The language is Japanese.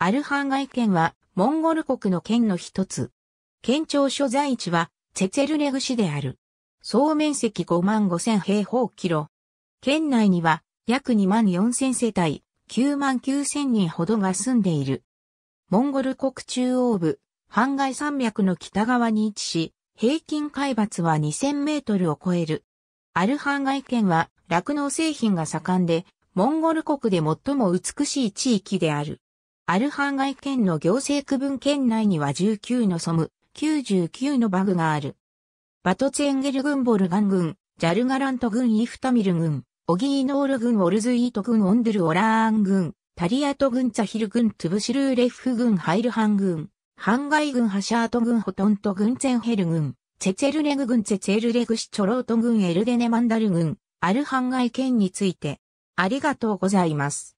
アルハンガイ県は、モンゴル国の県の一つ。県庁所在地は、ツェツェルレグ市である。総面積5万5千平方キロ。県内には、約2万4千世帯、9万9千人ほどが住んでいる。モンゴル国中央部、ハンガイ山脈の北側に位置し、平均海抜は2000メートルを超える。アルハンガイ県は、酪農製品が盛んで、モンゴル国で最も美しい地域である。アルハンガイ県の行政区分県内には19のソム、99のバグがある。バトツェンゲル軍ボルガン軍、ジャルガラント軍イフタミル軍、オギーノール軍オルズイート軍オンドゥルオラーン軍、タリアト軍チャヒル軍トゥブシルーレフ軍ハイルハン軍、ハンガイ軍ハシャート軍ホトント軍ツェンヘル軍、チェツェルレグ軍チェツェルレグシチョロート軍エルデネマンダル軍、アルハンガイ県について、ありがとうございます。